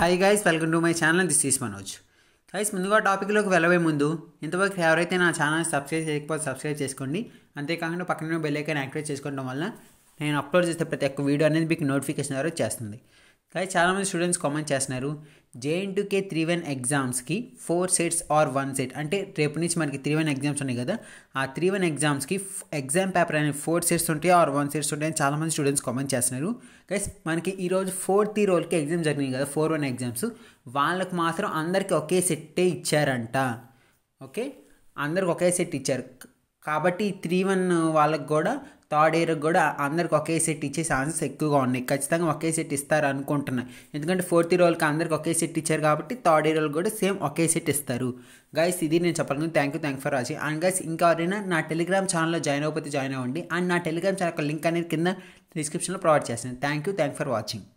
hi guys welcome to my channel this is Manoj guys ముందుగా టాపిక్లోకి వెళ్ళవే ముందు ఇంతవరకు ఎవరైతే నా ఛానల్ సబ్స్క్రైబ్ చేయకపోతే సబ్స్క్రైబ్ చేసుకోండి అంతేకాకుండా పక్కన బెల్ ఐకాన్ యాక్టివేట్ చేసుకోవడం వల్ల నేను అప్లోడ్ చేసే ప్రతి ఒక్క వీడియో అనేది మీకు నోటిఫికేషన్ ద్వారా చేస్తుంది కానీ చాలామంది స్టూడెంట్స్ కామెంట్ చేస్తున్నారు జేఎన్టుకే త్రీ వన్ ఎగ్జామ్స్కి four sets or one set అంటే రేపు నుంచి మనకి త్రీ వన్ ఎగ్జామ్స్ ఉన్నాయి కదా ఆ త్రీ వన్ ఎగ్జామ్స్కి ఎగ్జామ్ పేపర్ అనేవి ఫోర్ సెట్స్ ఉంటాయి ఆర్ వన్ సెట్స్ ఉంటాయని చాలామంది స్టూడెంట్స్ కామెంట్ చేస్తున్నారు కైస్ మనకి ఈరోజు ఫోర్త్ ఈ రోజుకి ఎగ్జామ్ జరిగినాయి కదా ఫోర్ వన్ ఎగ్జామ్స్ వాళ్ళకి మాత్రం అందరికీ ఒకే సెట్టే ఇచ్చారంట ఓకే అందరికి ఒకే సెట్ ఇచ్చారు కాబట్టి త్రీ వన్ వాళ్ళకి కూడా థర్డ్ ఇయర్ కూడా అందరికి ఒకే సెట్ ఇచ్చే ఛాన్సెస్ ఎక్కువగా ఉన్నాయి ఖచ్చితంగా ఒకే సెట్ ఇస్తారు అనుకుంటున్నాను ఎందుకంటే ఫోర్త్ ఇయర్ వాళ్ళకి అందరికి ఒకే సెట్ ఇచ్చారు కాబట్టి థర్డ్ ఇయర్ వాళ్ళు కూడా సేమ్ ఒకే సెట్ ఇస్తారు గైస్ ఇది నేను చెప్పాలనుకుంది thank you thank for watching and guys ఇంకెవరైనా నా టెలిగ్రామ్ ఛానల్లో జాయిన్ అయిపోతే జాయిన్ అవ్వండి అండ్ నా టెలిగ్రామ్ ఛానల్ లింక్ అనేది కింద డిస్క్రిప్షన్లో ప్రొవైడ్ చేస్తాను thank you thank for watching